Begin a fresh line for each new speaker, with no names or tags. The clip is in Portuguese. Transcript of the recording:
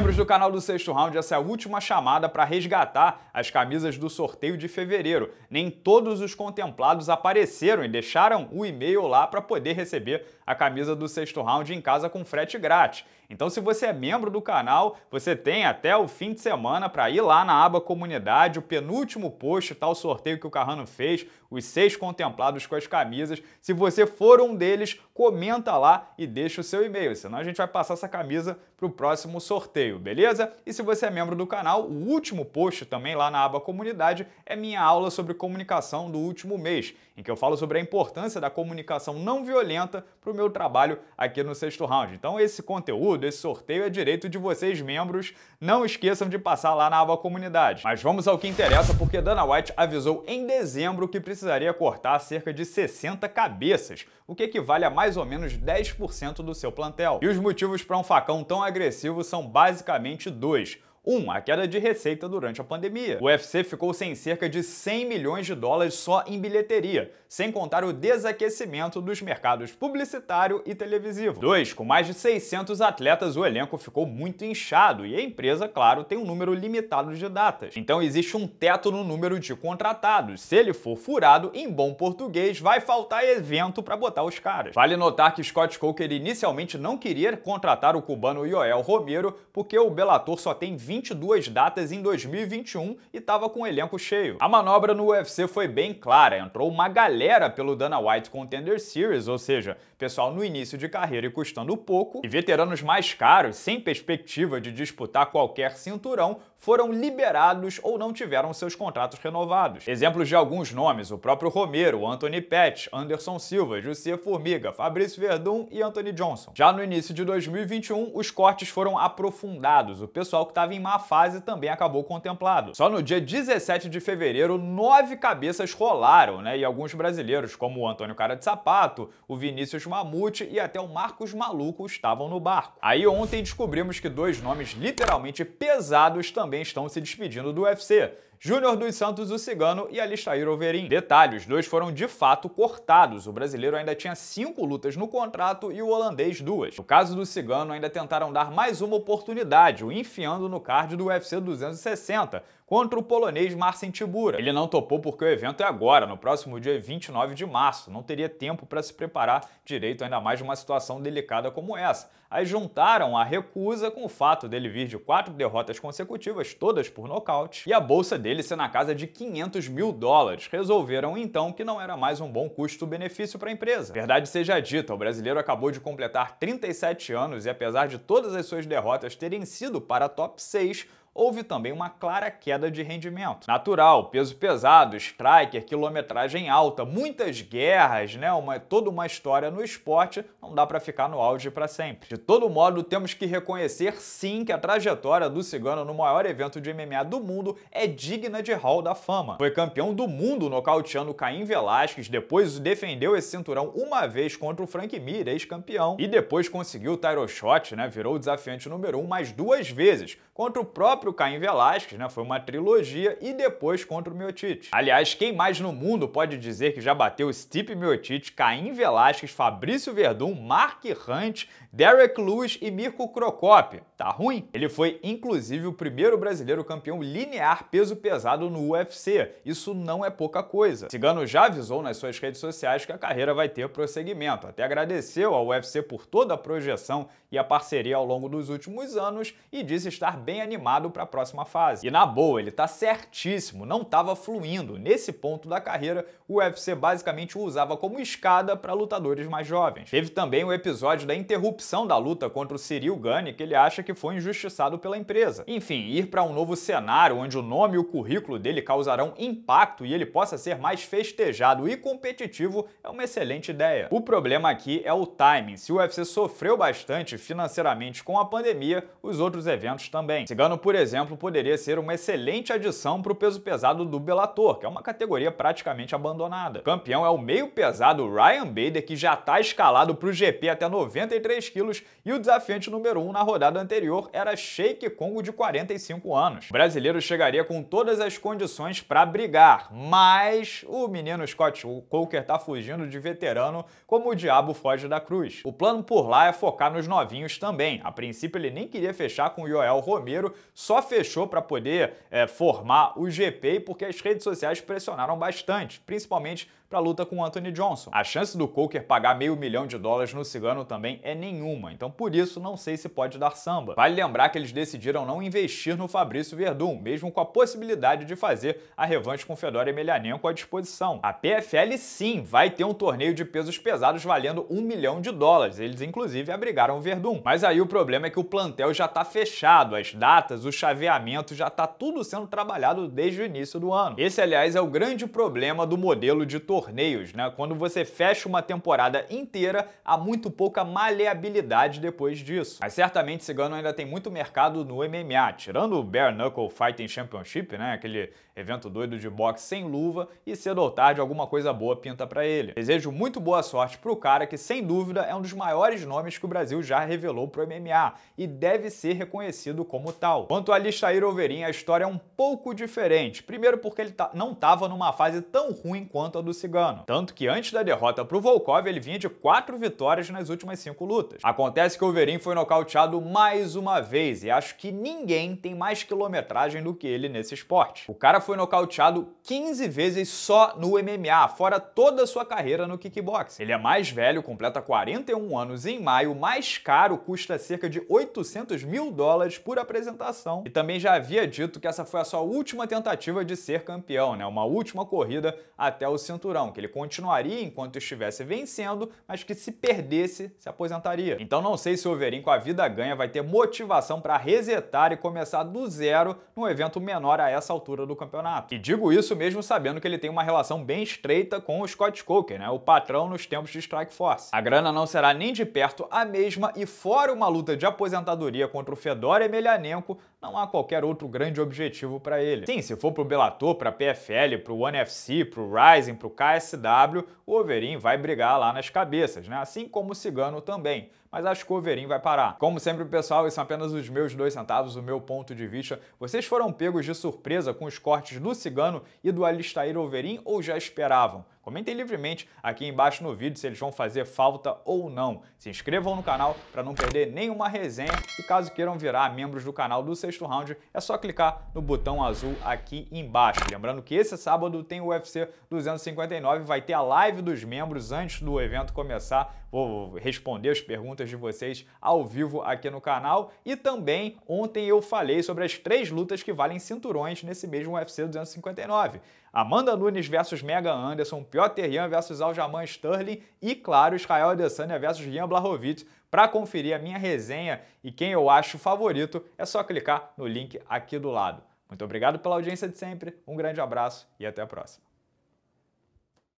Membros do canal do Sexto Round, essa é a última chamada para resgatar as camisas do sorteio de fevereiro. Nem todos os contemplados apareceram e deixaram o e-mail lá para poder receber a camisa do Sexto Round em casa com frete grátis. Então, se você é membro do canal, você tem até o fim de semana para ir lá na aba comunidade, o penúltimo post, tal tá, sorteio que o Carrano fez, os seis contemplados com as camisas. Se você for um deles, comenta lá e deixa o seu e-mail, senão a gente vai passar essa camisa para o próximo sorteio, beleza? E se você é membro do canal, o último post também lá na aba comunidade é minha aula sobre comunicação do último mês, em que eu falo sobre a importância da comunicação não violenta para o meu trabalho aqui no sexto round. Então esse conteúdo, esse sorteio é direito de vocês membros, não esqueçam de passar lá na aba comunidade. Mas vamos ao que interessa, porque Dana White avisou em dezembro que precisa precisaria cortar cerca de 60 cabeças, o que equivale a mais ou menos 10% do seu plantel. E os motivos para um facão tão agressivo são basicamente dois. 1. A queda de receita durante a pandemia. O UFC ficou sem cerca de 100 milhões de dólares só em bilheteria, sem contar o desaquecimento dos mercados publicitário e televisivo. 2. Com mais de 600 atletas, o elenco ficou muito inchado e a empresa, claro, tem um número limitado de datas. Então existe um teto no número de contratados. Se ele for furado, em bom português, vai faltar evento para botar os caras. Vale notar que Scott Coker inicialmente não queria contratar o cubano Yoel Romero porque o belator só tem 20 22 datas em 2021 e estava com o elenco cheio. A manobra no UFC foi bem clara, entrou uma galera pelo Dana White Contender Series, ou seja, pessoal no início de carreira e custando pouco, e veteranos mais caros, sem perspectiva de disputar qualquer cinturão, foram liberados ou não tiveram seus contratos renovados. Exemplos de alguns nomes, o próprio Romero, Anthony Pett, Anderson Silva, José Formiga, Fabrício Verdun e Anthony Johnson. Já no início de 2021, os cortes foram aprofundados, o pessoal que estava em má fase também acabou contemplado. Só no dia 17 de fevereiro, nove cabeças rolaram, né? E alguns brasileiros, como o Antônio Cara de Sapato, o Vinícius Mamute e até o Marcos Maluco estavam no barco. Aí ontem descobrimos que dois nomes literalmente pesados também também estão se despedindo do UFC. Júnior dos Santos, o Cigano e Alistair Overin. Detalhe, os dois foram de fato cortados. O brasileiro ainda tinha cinco lutas no contrato e o holandês duas. No caso do Cigano, ainda tentaram dar mais uma oportunidade, o enfiando no card do UFC 260, contra o polonês Marcin Tibura. Ele não topou porque o evento é agora, no próximo dia 29 de março. Não teria tempo para se preparar direito, ainda mais numa situação delicada como essa. Aí juntaram a recusa com o fato dele vir de quatro derrotas consecutivas, todas por nocaute, e a bolsa dele dele ser na casa de 500 mil dólares. Resolveram então que não era mais um bom custo-benefício para a empresa. Verdade seja dita, o brasileiro acabou de completar 37 anos e apesar de todas as suas derrotas terem sido para a top 6, houve também uma clara queda de rendimento. Natural, peso pesado, striker, quilometragem alta, muitas guerras, né? Uma, toda uma história no esporte, não dá para ficar no auge para sempre. De todo modo, temos que reconhecer sim que a trajetória do Cigano no maior evento de MMA do mundo é digna de Hall da Fama. Foi campeão do mundo nocauteando Caim Velasquez, depois defendeu esse cinturão uma vez contra o Frank Mir, ex-campeão, e depois conseguiu o title shot, né? Virou o desafiante número um mais duas vezes, contra o próprio Caim Velasquez, né? Foi uma trilogia, e depois contra o Miotic. Aliás, quem mais no mundo pode dizer que já bateu Stipe Miotic, Caim Velasquez, Fabrício Verdun, Mark Hunt, Derek Lewis e Mirko Crocop? tá ruim. Ele foi, inclusive, o primeiro brasileiro campeão linear peso pesado no UFC. Isso não é pouca coisa. Cigano já avisou nas suas redes sociais que a carreira vai ter prosseguimento. Até agradeceu ao UFC por toda a projeção e a parceria ao longo dos últimos anos e disse estar bem animado para a próxima fase. E na boa, ele tá certíssimo, não estava fluindo. Nesse ponto da carreira, o UFC basicamente o usava como escada para lutadores mais jovens. Teve também o episódio da interrupção da luta contra o Cyril Gane, que ele acha que que foi injustiçado pela empresa. Enfim, ir para um novo cenário onde o nome e o currículo dele causarão impacto e ele possa ser mais festejado e competitivo é uma excelente ideia. O problema aqui é o timing. Se o UFC sofreu bastante financeiramente com a pandemia, os outros eventos também. Cigano, por exemplo, poderia ser uma excelente adição para o peso pesado do Bellator, que é uma categoria praticamente abandonada. O campeão é o meio pesado Ryan Bader, que já está escalado para o GP até 93 quilos e o desafiante número 1 um na rodada anterior anterior era Sheik Congo de 45 anos. O brasileiro chegaria com todas as condições para brigar, mas o menino Scott Coker tá fugindo de veterano como o diabo foge da cruz. O plano por lá é focar nos novinhos também. A princípio ele nem queria fechar com o Joel Romero, só fechou para poder é, formar o GP porque as redes sociais pressionaram bastante, principalmente para a luta com Anthony Johnson. A chance do Coker pagar meio milhão de dólares no cigano também é nenhuma, então por isso não sei se pode dar samba. Vale lembrar que eles decidiram não investir no Fabrício Verdun, mesmo com a possibilidade de fazer a revanche com Fedor Emelianenko à disposição. A PFL sim vai ter um torneio de pesos pesados valendo um milhão de dólares, eles inclusive abrigaram o Verdun. Mas aí o problema é que o plantel já está fechado, as datas, o chaveamento, já está tudo sendo trabalhado desde o início do ano. Esse aliás é o grande problema do modelo de torneio torneios, né? Quando você fecha uma temporada inteira, há muito pouca maleabilidade depois disso. Mas certamente Cigano ainda tem muito mercado no MMA, tirando o Bare Knuckle Fighting Championship, né? Aquele evento doido de boxe sem luva e cedo ou tarde alguma coisa boa pinta para ele. Desejo muito boa sorte pro cara que sem dúvida é um dos maiores nomes que o Brasil já revelou pro MMA e deve ser reconhecido como tal. Quanto a Alistair Overeem, a história é um pouco diferente. Primeiro porque ele tá, não estava numa fase tão ruim quanto a do Cigano cigano. Tanto que antes da derrota para o Volkov, ele vinha de quatro vitórias nas últimas cinco lutas. Acontece que o Overeem foi nocauteado mais uma vez, e acho que ninguém tem mais quilometragem do que ele nesse esporte. O cara foi nocauteado 15 vezes só no MMA, fora toda a sua carreira no kickbox. Ele é mais velho, completa 41 anos em maio, mais caro, custa cerca de 800 mil dólares por apresentação. E também já havia dito que essa foi a sua última tentativa de ser campeão, né? Uma última corrida até o cinturão cinturão, que ele continuaria enquanto estivesse vencendo, mas que se perdesse, se aposentaria. Então não sei se o Overeem com a vida ganha vai ter motivação para resetar e começar do zero num evento menor a essa altura do campeonato. E digo isso mesmo sabendo que ele tem uma relação bem estreita com o Scott Coker, né, o patrão nos tempos de Strike Force. A grana não será nem de perto a mesma e fora uma luta de aposentadoria contra o Fedor Emelianenko, não há qualquer outro grande objetivo para ele. Sim, se for para o Bellator, para a PFL, para o ONEFC, para o Rising, para o KSW, o Overeem vai brigar lá nas cabeças, né? assim como o Cigano também mas acho que o Overin vai parar. Como sempre, pessoal, esses são é apenas os meus dois centavos, o meu ponto de vista. Vocês foram pegos de surpresa com os cortes do Cigano e do Alistair Overin ou já esperavam? Comentem livremente aqui embaixo no vídeo se eles vão fazer falta ou não. Se inscrevam no canal para não perder nenhuma resenha e caso queiram virar membros do canal do Sexto Round, é só clicar no botão azul aqui embaixo. Lembrando que esse sábado tem o UFC 259, vai ter a live dos membros antes do evento começar. Vou responder as perguntas perguntas de vocês ao vivo aqui no canal. E também ontem eu falei sobre as três lutas que valem cinturões nesse mesmo UFC 259. Amanda Nunes versus Mega Anderson, Piotr Jan versus Aljamain Sterling e, claro, Israel Adesanya versus Jan Blachowicz. Para conferir a minha resenha e quem eu acho favorito, é só clicar no link aqui do lado. Muito obrigado pela audiência de sempre, um grande abraço e até a próxima.